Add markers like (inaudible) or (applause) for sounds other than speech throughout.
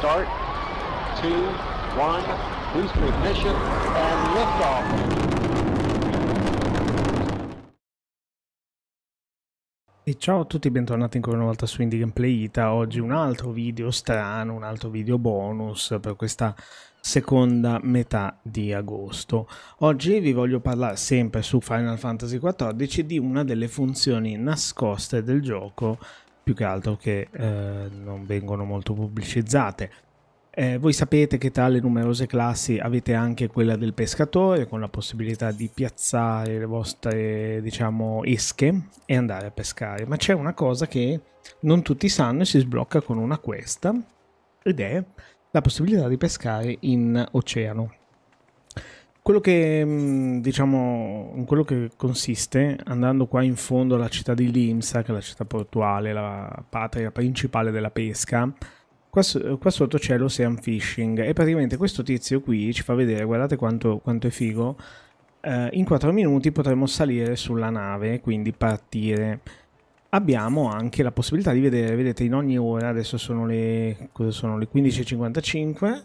start, two, one, boost ignition, and liftoff. E ciao a tutti e bentornati ancora una volta su Indie Gameplay Ita. Oggi un altro video strano, un altro video bonus per questa seconda metà di agosto. Oggi vi voglio parlare sempre su Final Fantasy XIV di una delle funzioni nascoste del gioco più che altro che eh, non vengono molto pubblicizzate. Eh, voi sapete che tra le numerose classi avete anche quella del pescatore con la possibilità di piazzare le vostre diciamo esche e andare a pescare, ma c'è una cosa che non tutti sanno e si sblocca con una questa ed è la possibilità di pescare in oceano. Quello che, mm, diciamo, in quello che consiste, andando qua in fondo alla città di Limsa, che è la città portuale, la patria principale della pesca, qua, qua sotto c'è l'ocean fishing e praticamente questo tizio qui ci fa vedere, guardate quanto, quanto è figo, eh, in 4 minuti potremo salire sulla nave, quindi partire abbiamo anche la possibilità di vedere, vedete in ogni ora, adesso sono le, sono le 15.55,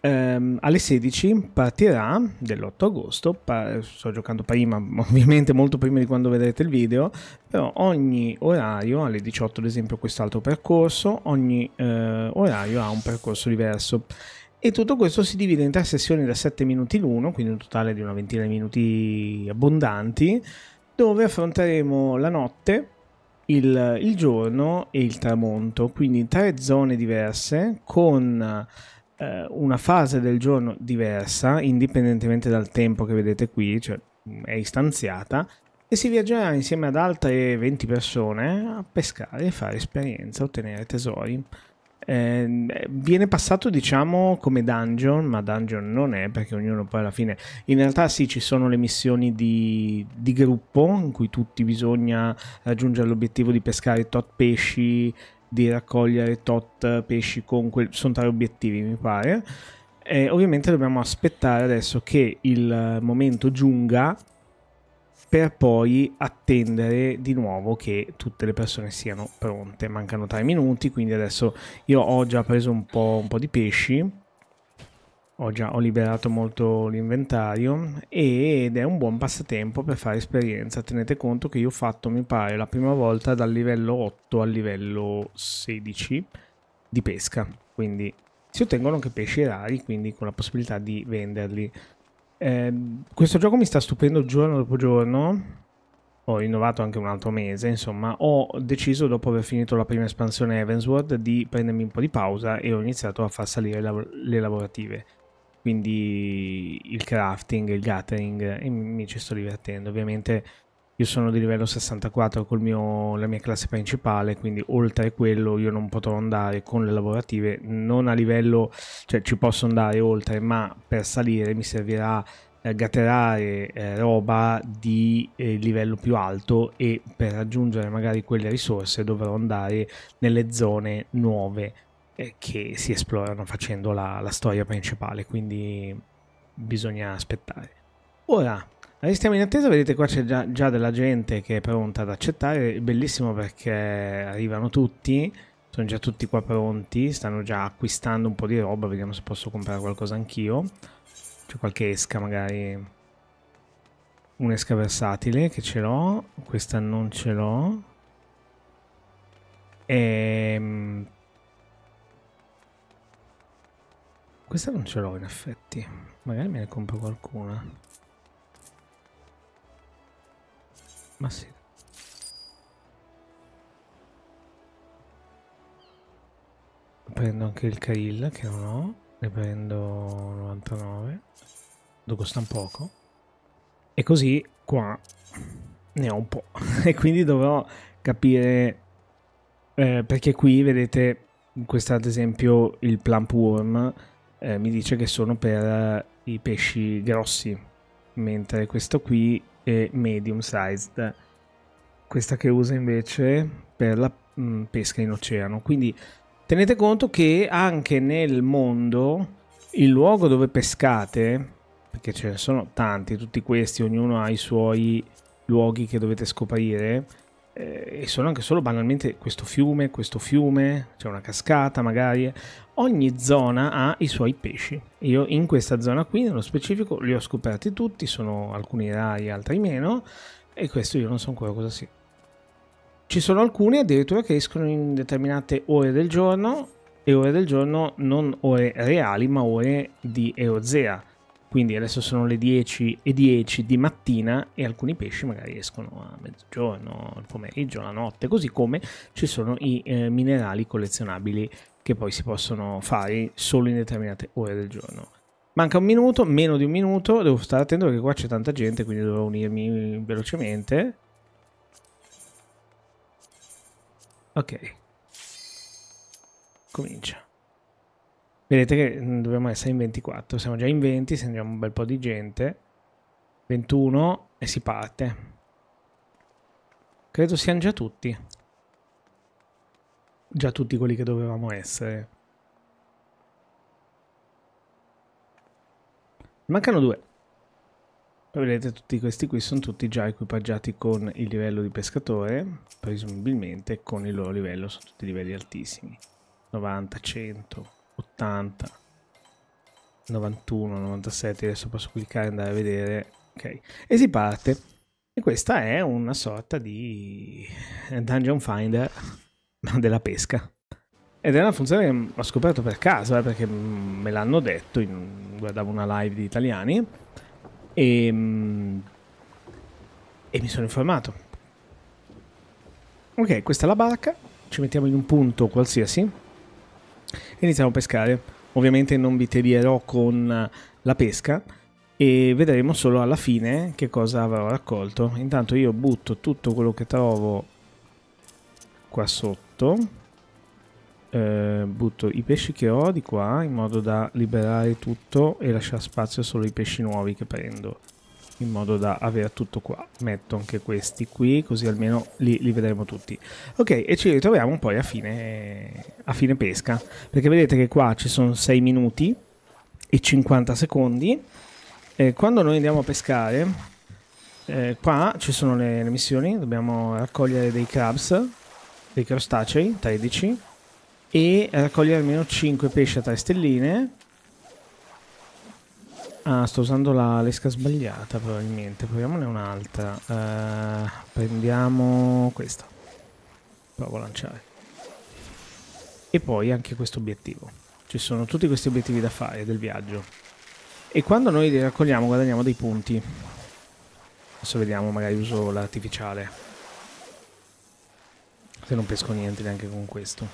ehm, alle 16 partirà dell'8 agosto, pa- sto giocando prima, (laughs) ovviamente molto prima di quando vedrete il video, però ogni orario, alle 18 ad esempio quest'altro percorso, ogni eh, orario ha un percorso diverso. E tutto questo si divide in tre sessioni da 7 minuti l'uno, quindi un totale di una ventina di minuti abbondanti, dove affronteremo la notte, il, il giorno e il tramonto, quindi tre zone diverse con eh, una fase del giorno diversa, indipendentemente dal tempo che vedete qui, cioè mm, è istanziata, e si viaggerà insieme ad altre 20 persone a pescare fare esperienza, ottenere tesori. Ehm, eh, viene passato diciamo come dungeon, ma dungeon non è perché ognuno poi alla fine... In realtà sì, ci sono le missioni di, di gruppo in cui tutti bisogna raggiungere l'obiettivo di pescare tot pesci di raccogliere tot pesci con quel... sono tre obiettivi mi pare e ovviamente dobbiamo aspettare adesso che il momento giunga per poi attendere di nuovo che tutte le persone siano pronte mancano tre minuti quindi adesso io ho già preso un po', un po di pesci ho già ho liberato molto l'inventario ed è un buon passatempo per fare esperienza tenete conto che io ho fatto mi pare la prima volta dal livello 8 al livello 16 di pesca quindi si ottengono anche pesci rari quindi con la possibilità di venderli eh, questo gioco mi sta stupendo giorno dopo giorno ho rinnovato anche un altro mese insomma ho deciso dopo aver finito la prima espansione Evansward di prendermi un po' di pausa e ho iniziato a far salire le lavorative quindi il crafting, il gathering e mi ci sto divertendo. Ovviamente io sono di livello 64 con la mia classe principale, quindi oltre a quello io non potrò andare con le lavorative, non a livello, cioè ci posso andare oltre, ma per salire mi servirà eh, gatterare eh, roba di eh, livello più alto e per raggiungere magari quelle risorse dovrò andare nelle zone nuove che si esplorano facendo la, la, storia principale, quindi bisogna aspettare. Ora, restiamo in attesa, vedete qua c'è già, già, della gente che è pronta ad accettare, è bellissimo perché arrivano tutti, sono già tutti qua pronti, stanno già acquistando un po' di roba, vediamo se posso comprare qualcosa anch'io, c'è qualche esca magari, un'esca versatile che ce l'ho, questa non ce l'ho. Ehm Questa non ce l'ho in effetti. Magari me ne compro qualcuna. Ma sì. Prendo anche il Kail che non ho. Ne prendo 99. Lo costa un poco. E così qua ne ho un po'. (laughs) e quindi dovrò capire... Eh, perché qui vedete, questa ad esempio il plump worm eh, mi dice che sono per eh, i pesci grossi, mentre questo qui è medium sized. Questa che usa invece per la mh, mm, pesca in oceano. Quindi tenete conto che anche nel mondo il luogo dove pescate, perché ce ne sono tanti, tutti questi, ognuno ha i suoi luoghi che dovete scoprire eh, e sono anche solo banalmente questo fiume, questo fiume, c'è cioè una cascata magari, ogni zona ha i suoi pesci. Io in questa zona qui, nello specifico, li ho scoperti tutti, sono alcuni rari, altri meno, e questo io non so ancora cosa sia. Ci sono alcuni addirittura che escono in determinate ore del giorno e ore del giorno non ore reali ma ore di Eozea quindi adesso sono le 10 e 10 di mattina e alcuni pesci magari escono a mezzogiorno, al pomeriggio, alla notte, così come ci sono i eh, minerali collezionabili che poi si possono fare solo in determinate ore del giorno. Manca un minuto, meno di un minuto, devo stare attento perché qua c'è tanta gente, quindi dovrò unirmi velocemente. Ok. Comincia. Vedete che mm, dobbiamo essere in 24, siamo già in 20, sentiamo un bel po' di gente. 21 e si parte. Credo siano già tutti. Già tutti quelli che dovevamo essere. Mancano due. Vedete tutti questi qui sono tutti già equipaggiati con il livello di pescatore, presumibilmente con il loro livello, sono tutti livelli altissimi. 90, 100, 80, 91, 97, adesso posso cliccare e andare a vedere, ok, e si parte. E questa è una sorta di eh, dungeon finder (laughs) della pesca. Ed è una funzione che ho scoperto per caso, eh, perché mm, me l'hanno detto, in, guardavo una live di italiani e, mm, e mi sono informato. Ok, questa è la barca, ci mettiamo in un punto qualsiasi Iniziamo a pescare. Ovviamente non vi tedierò con la pesca e vedremo solo alla fine che cosa avrò raccolto. Intanto io butto tutto quello che trovo qua sotto. Eh, butto i pesci che ho di qua in modo da liberare tutto e lasciare spazio solo ai pesci nuovi che prendo in modo da avere tutto qua. Metto anche questi qui, così almeno li, li vedremo tutti. Ok, e ci ritroviamo poi a fine, a fine, pesca, perché vedete che qua ci sono 6 minuti e 50 secondi. E quando noi andiamo a pescare, eh, qua ci sono le, le, missioni, dobbiamo raccogliere dei crabs, dei crostacei, 13, e raccogliere almeno 5 pesci a 3 stelline, Ah, sto usando la lesca sbagliata probabilmente. Proviamone un'altra. Uh, prendiamo questa. Provo a lanciare. E poi anche questo obiettivo. Ci sono tutti questi obiettivi da fare del viaggio. E quando noi li raccogliamo guadagniamo dei punti. Adesso vediamo, magari uso l'artificiale. Se non pesco niente neanche con questo.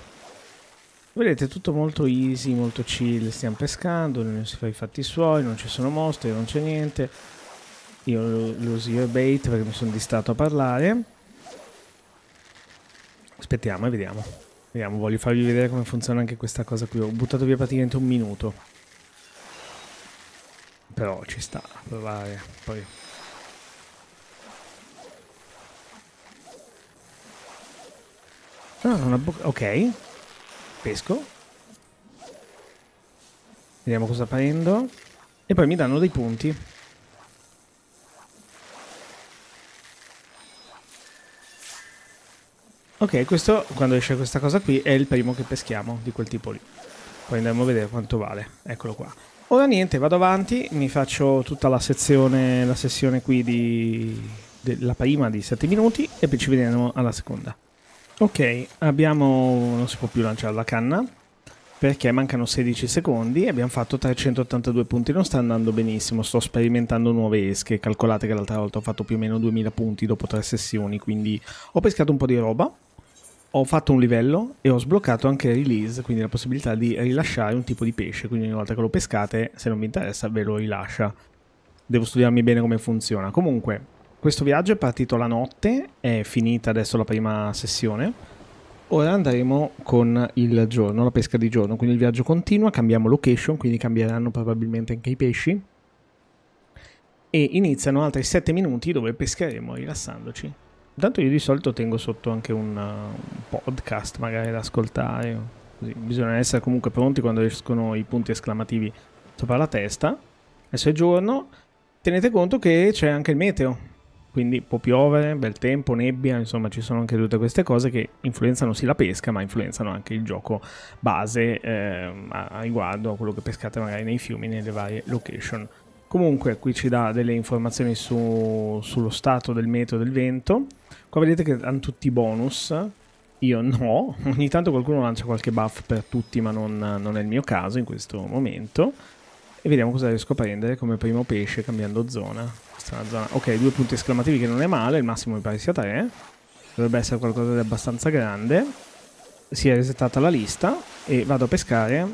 Vedete, tutto molto easy, molto chill, stiamo pescando, non si fa i fatti suoi, non ci sono mostri, non c'è niente. Io lo uso io e bait perché mi sono distato a parlare. Aspettiamo e vediamo. Vediamo, voglio farvi vedere come funziona anche questa cosa qui. Ho buttato via praticamente un minuto. Però ci sta a provare, poi... Ah, una bocca... ok. Pesco. Vediamo cosa prendo. E poi mi danno dei punti. Ok, questo, quando esce questa cosa qui, è il primo che peschiamo di quel tipo lì. Poi andiamo a vedere quanto vale. Eccolo qua. Ora niente, vado avanti, mi faccio tutta la sezione, la sessione qui di... della prima di 7 minuti e poi ci vediamo alla seconda. Ok, abbiamo... non si può più lanciare la canna perché mancano 16 secondi e abbiamo fatto 382 punti. Non sta andando benissimo, sto sperimentando nuove esche. Calcolate che l'altra volta ho fatto più o meno 2000 punti dopo tre sessioni, quindi ho pescato un po' di roba, ho fatto un livello e ho sbloccato anche release, quindi la possibilità di rilasciare un tipo di pesce, quindi ogni volta che lo pescate, se non vi interessa, ve lo rilascia. Devo studiarmi bene come funziona. Comunque, questo viaggio è partito la notte, è finita adesso la prima sessione. Ora andremo con il giorno, la pesca di giorno, quindi il viaggio continua, cambiamo location, quindi cambieranno probabilmente anche i pesci. E iniziano altri 7 minuti dove pescheremo rilassandoci. Intanto io di solito tengo sotto anche un, un podcast magari da ascoltare, così. bisogna essere comunque pronti quando escono i punti esclamativi sopra la testa. Adesso è giorno, tenete conto che c'è anche il meteo, quindi può piovere, bel tempo, nebbia, insomma ci sono anche tutte queste cose che influenzano sì la pesca ma influenzano anche il gioco base eh, a riguardo a quello che pescate magari nei fiumi, nelle varie location. Comunque qui ci dà delle informazioni su, sullo stato del meteo del vento. Qua vedete che hanno tutti i bonus. Io no, (laughs) ogni tanto qualcuno lancia qualche buff per tutti, ma non, non è il mio caso in questo momento. E vediamo cosa riesco a prendere come primo pesce cambiando zona. Questa zona. Ok, due punti esclamativi che non è male, il massimo mi pare sia 3. Dovrebbe essere qualcosa di abbastanza grande. Si è resettata la lista e vado a pescare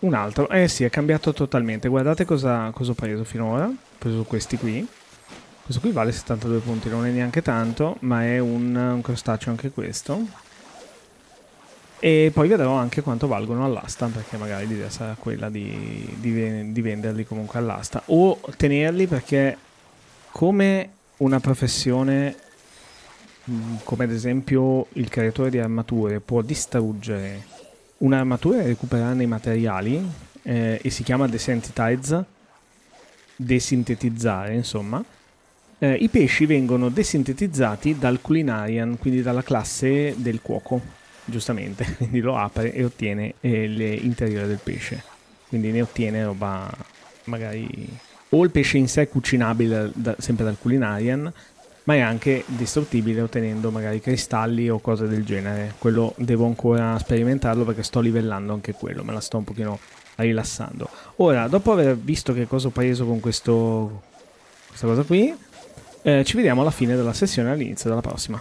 un altro. Eh sì, è cambiato totalmente. Guardate cosa, cosa ho preso finora. Ho preso questi qui. Questo qui vale 72 punti, non è neanche tanto, ma è un, un crostaceo anche questo. E poi vedrò anche quanto valgono all'asta, perché magari l'idea sarà quella di, di, di venderli comunque all'asta o tenerli perché come una professione mm, come ad esempio il creatore di armature può distruggere un'armatura e recuperarne i materiali eh, e si chiama desensitize desintetizzare insomma eh, i pesci vengono desintetizzati dal culinarian quindi dalla classe del cuoco giustamente, (laughs) quindi lo apre e ottiene eh, l'interiore del pesce, quindi ne ottiene roba magari o il pesce in sé cucinabile da, sempre dal culinarian, ma è anche distruttibile ottenendo magari cristalli o cose del genere. Quello devo ancora sperimentarlo perché sto livellando anche quello, me la sto un pochino rilassando. Ora, dopo aver visto che cosa ho preso con questo, questa cosa qui, eh, ci vediamo alla fine della sessione, all'inizio della prossima.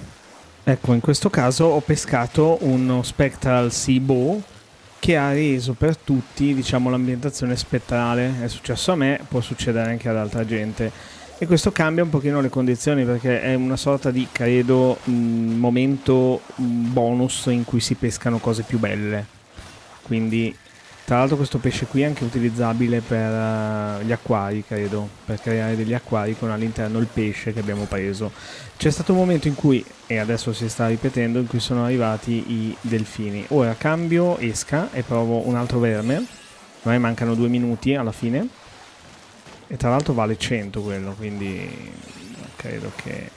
Ecco, in questo caso ho pescato uno Spectral Sea che ha reso per tutti diciamo, l'ambientazione spettrale. È successo a me, può succedere anche ad altra gente. E questo cambia un pochino le condizioni perché è una sorta di, credo, momento bonus in cui si pescano cose più belle. Quindi tra l'altro questo pesce qui è anche utilizzabile per eh, gli acquari, credo, per creare degli acquari con all'interno il pesce che abbiamo preso. C'è stato un momento in cui, e adesso si sta ripetendo, in cui sono arrivati i delfini. Ora cambio esca e provo un altro verme, a me mancano due minuti alla fine, e tra l'altro vale 100 quello, quindi credo che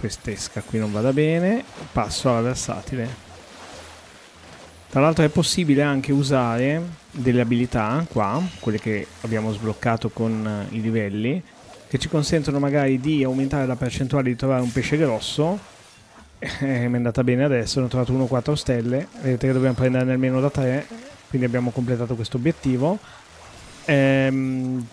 quest'esca qui non vada bene. Passo alla versatile. Tra l'altro è possibile anche usare delle abilità qua, quelle che abbiamo sbloccato con eh, i livelli, che ci consentono magari di aumentare la percentuale di trovare un pesce grosso. (laughs) Eh, mi è andata bene adesso, ne ho trovato uno 4 stelle, vedete che dobbiamo prenderne almeno da 3, quindi abbiamo completato questo obiettivo. Ehm,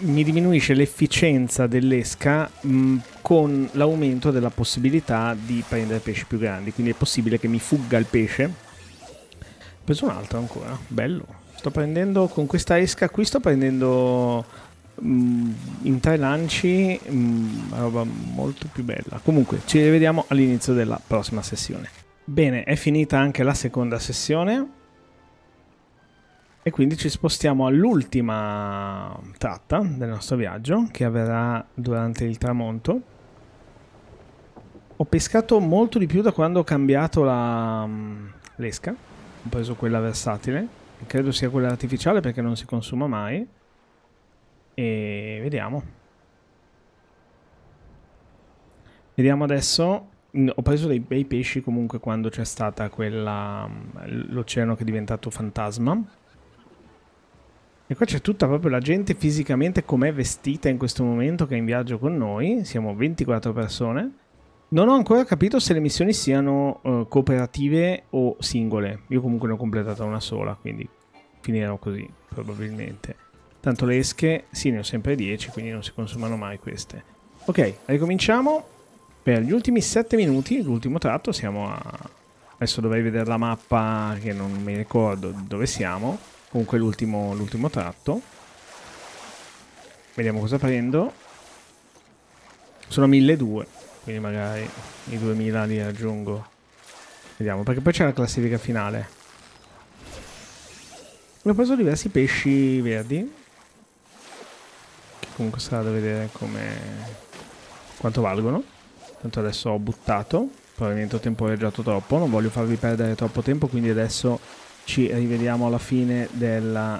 mi diminuisce l'efficienza dell'esca mh, con l'aumento della possibilità di prendere pesci più grandi. Quindi è possibile che mi fugga il pesce. Ho preso un altro ancora, bello. Sto prendendo con questa esca qui, sto prendendo mh, in tre lanci mh, una roba molto più bella. Comunque, ci rivediamo all'inizio della prossima sessione. Bene, è finita anche la seconda sessione e quindi ci spostiamo all'ultima tratta del nostro viaggio che avverrà durante il tramonto. Ho pescato molto di più da quando ho cambiato mm, l'esca, ho preso quella versatile, credo sia quella artificiale perché non si consuma mai. E vediamo. Vediamo adesso ho preso dei bei pesci comunque quando c'è stata quella mm, l'oceano che è diventato fantasma e qua c'è tutta proprio la gente fisicamente com'è vestita in questo momento che è in viaggio con noi, siamo 24 persone. Non ho ancora capito se le missioni siano uh, cooperative o singole, io comunque ne ho completata una sola, quindi finirò così probabilmente. Tanto le esche, sì ne ho sempre 10, quindi non si consumano mai queste. Ok, ricominciamo per gli ultimi 7 minuti, l'ultimo tratto, siamo a... Adesso dovrei vedere la mappa che non mi ricordo dove siamo. Comunque l'ultimo, l'ultimo tratto. Vediamo cosa prendo. Sono 1200, quindi magari i 2000 li aggiungo. Vediamo, perché poi c'è la classifica finale. Ho preso diversi pesci verdi. Che comunque sarà da vedere come... quanto valgono. Tanto adesso ho buttato. Probabilmente ho temporeggiato troppo, non voglio farvi perdere troppo tempo, quindi adesso ci rivediamo alla fine della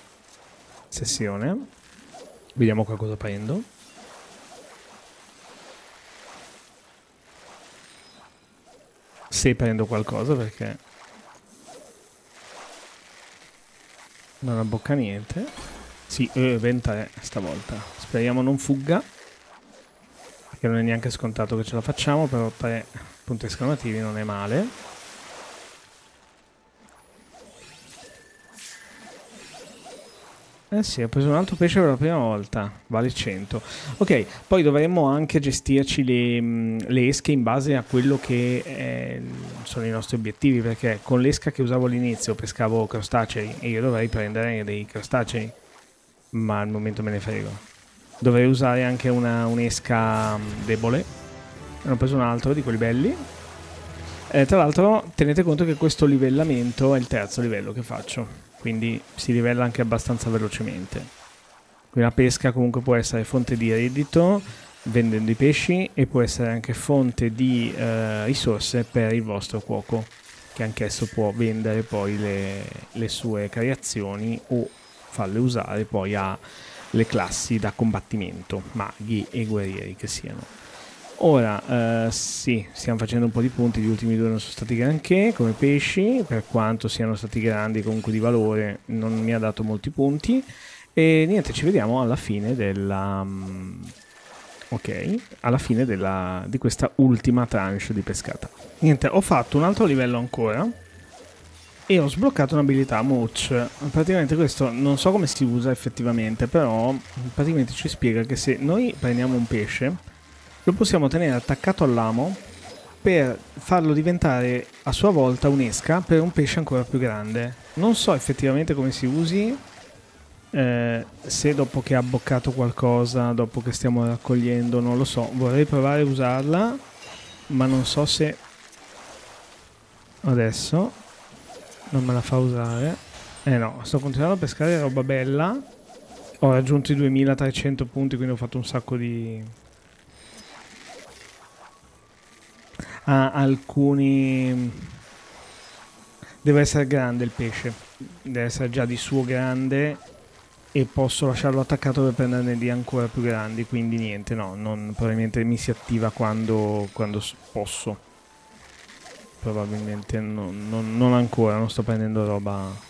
sessione. Vediamo qua cosa prendo. Se prendo qualcosa perché non abbocca niente. Sì, eh, 23 stavolta. Speriamo non fugga. Perché non è neanche scontato che ce la facciamo, però 3 punti esclamativi non è male. Eh sì, ho preso un altro pesce per la prima volta, vale 100. Ok, poi dovremmo anche gestirci le, mm, le esche in base a quello che è, eh, sono i nostri obiettivi, perché con l'esca che usavo all'inizio pescavo crostacei e io dovrei prendere dei crostacei, ma al momento me ne frego. Dovrei usare anche una, un'esca mm, debole, ne ho preso un altro di quelli belli. Eh, tra l'altro tenete conto che questo livellamento è il terzo livello che faccio quindi si livella anche abbastanza velocemente. Quindi la pesca comunque può essere fonte di reddito vendendo i pesci e può essere anche fonte di eh, risorse per il vostro cuoco che anch'esso può vendere poi le, le sue creazioni o farle usare poi alle classi da combattimento, maghi e guerrieri che siano. Ora, eh, sì, stiamo facendo un po' di punti, gli ultimi due non sono stati granché come pesci, per quanto siano stati grandi comunque di valore, non mi ha dato molti punti. E niente, ci vediamo alla fine della... Mm, ok, alla fine della, di questa ultima tranche di pescata. Niente, ho fatto un altro livello ancora e ho sbloccato un'abilità Mooch. Praticamente questo non so come si usa effettivamente, però praticamente ci spiega che se noi prendiamo un pesce lo possiamo tenere attaccato all'amo per farlo diventare a sua volta un'esca per un pesce ancora più grande. Non so effettivamente come si usi, eh, se dopo che ha boccato qualcosa, dopo che stiamo raccogliendo, non lo so. Vorrei provare a usarla, ma non so se adesso non me la fa usare. Eh no, sto continuando a pescare roba bella. Ho raggiunto i 2300 punti, quindi ho fatto un sacco di ha alcuni... Deve essere grande il pesce, deve essere già di suo grande e posso lasciarlo attaccato per prenderne di ancora più grandi, quindi niente, no, non, probabilmente mi si attiva quando, quando posso. Probabilmente no, no, non ancora, non sto prendendo roba...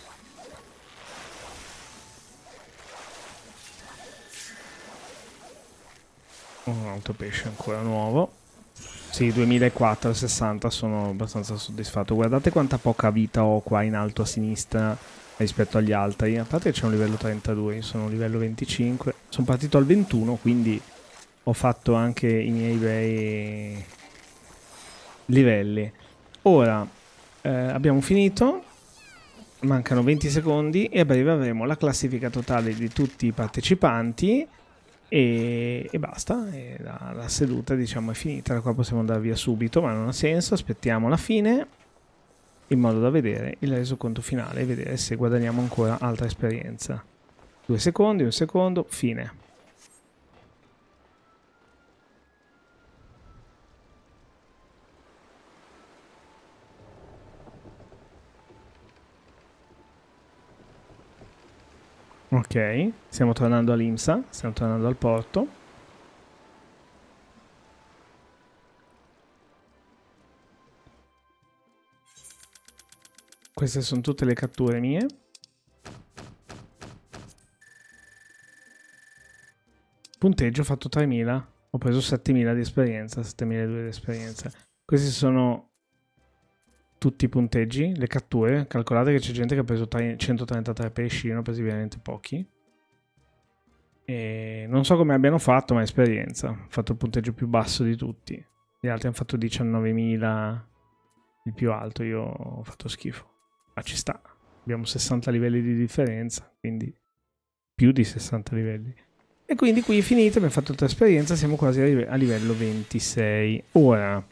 Un altro pesce ancora nuovo. Sì, 2004 60 sono abbastanza soddisfatto. Guardate quanta poca vita ho qua in alto a sinistra rispetto agli altri. A parte che c'è un livello 32, io sono un livello 25. Sono partito al 21, quindi ho fatto anche i miei bei livelli. Ora eh, abbiamo finito, mancano 20 secondi e a breve avremo la classifica totale di tutti i partecipanti e, e, basta, e la, la, seduta diciamo è finita, da qua possiamo andare via subito, ma non ha senso, aspettiamo la fine in modo da vedere il resoconto finale e vedere se guadagniamo ancora altra esperienza. Due secondi, un secondo, fine. Ok, stiamo tornando all'IMSA, stiamo tornando al porto. Queste sono tutte le catture mie. Punteggio fatto 3000, ho preso 7000 di esperienza, 7200 di esperienza. Questi sono tutti i punteggi, le catture. Calcolate che c'è gente che ha preso 133 pesci, non presi veramente pochi. E non so come abbiano fatto, ma è esperienza. Ho fatto il punteggio più basso di tutti. Gli altri hanno fatto 19.000, il più alto. Io ho fatto schifo. Ma ci sta. Abbiamo 60 livelli di differenza, quindi più di 60 livelli. E quindi qui è finita, abbiamo fatto tutta esperienza, siamo quasi a livello 26. Ora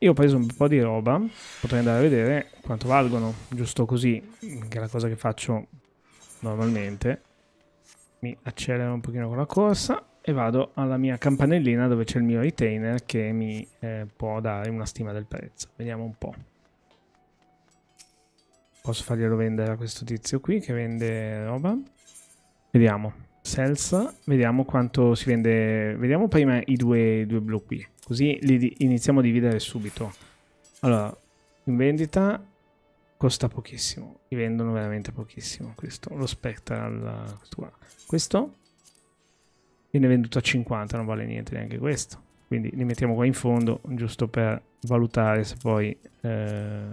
io ho preso un po' di roba, potrei andare a vedere quanto valgono, giusto così, che è la cosa che faccio normalmente. Mi accelero un pochino con la corsa e vado alla mia campanellina dove c'è il mio retainer che mi eh, può dare una stima del prezzo. Vediamo un po'. Posso farglielo vendere a questo tizio qui che vende roba? Vediamo. Sales, vediamo quanto si vende. Vediamo prima i due, i due blu qui. Così li iniziamo a dividere subito. Allora, in vendita costa pochissimo. Li vendono veramente pochissimo. Questo, lo Spectral, questo qua. Questo viene venduto a 50, non vale niente neanche questo. Quindi li mettiamo qua in fondo, giusto per valutare se poi eh,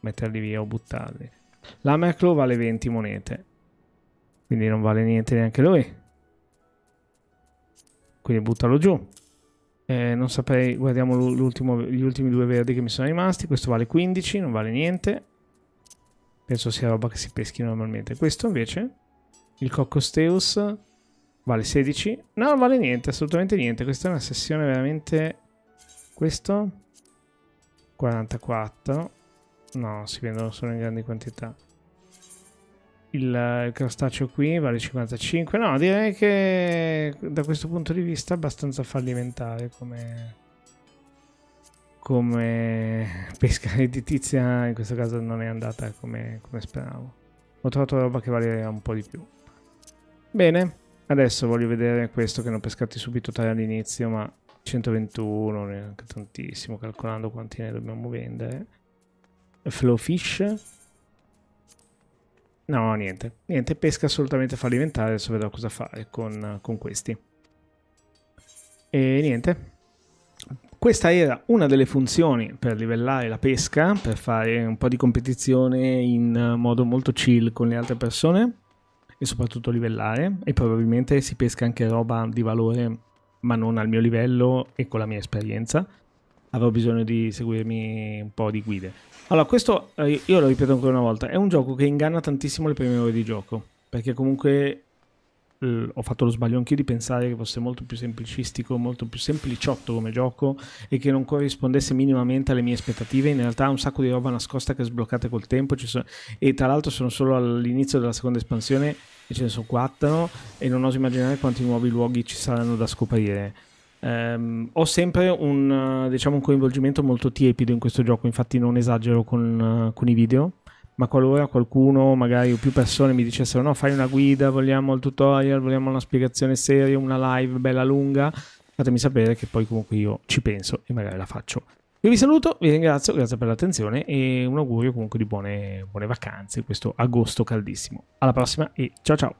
metterli via o buttarli. La Merclo vale 20 monete, quindi non vale niente neanche lui. Quindi buttalo giù. Eh, non saprei, guardiamo gli ultimi due verdi che mi sono rimasti. Questo vale 15, non vale niente. Penso sia roba che si peschi normalmente. Questo invece, il Coccosteus, vale 16. No, non vale niente, assolutamente niente. Questa è una sessione veramente... Questo? 44. No, si vendono solo in grandi quantità il eh, crostaceo qui vale 55 no direi che da questo punto di vista è abbastanza fallimentare come come pesca redditizia in questo caso non è andata come, come speravo ho trovato roba che valeva un po' di più bene adesso voglio vedere questo che ne ho pescati subito tre all'inizio ma 121 neanche tantissimo calcolando quanti ne dobbiamo vendere flow fish No, niente, niente, pesca assolutamente fallimentare, adesso vedrò cosa fare con, con questi. E niente, questa era una delle funzioni per livellare la pesca, per fare un po' di competizione in modo molto chill con le altre persone e soprattutto livellare e probabilmente si pesca anche roba di valore ma non al mio livello e con la mia esperienza avevo bisogno di seguirmi un po' di guide. Allora, questo eh, io lo ripeto ancora una volta: è un gioco che inganna tantissimo le prime ore di gioco. Perché comunque eh, ho fatto lo sbaglio anch'io di pensare che fosse molto più semplicistico, molto più sempliciotto come gioco e che non corrispondesse minimamente alle mie aspettative. In realtà, un sacco di roba nascosta che sbloccate col tempo. Sono... e tra l'altro, sono solo all'inizio della seconda espansione e ce ne sono quattro. E non oso immaginare quanti nuovi luoghi ci saranno da scoprire. Um, ho sempre un, eh, diciamo, un, coinvolgimento molto tiepido in questo gioco, infatti non esagero con, uh, con, i video, ma qualora qualcuno, magari o più persone mi dicessero no, fai una guida, vogliamo il tutorial, vogliamo una spiegazione seria, una live bella lunga, fatemi sapere che poi comunque io ci penso e magari la faccio. Io vi saluto, vi ringrazio, grazie per l'attenzione e un augurio comunque di buone, buone vacanze questo agosto caldissimo. Alla prossima e ciao ciao!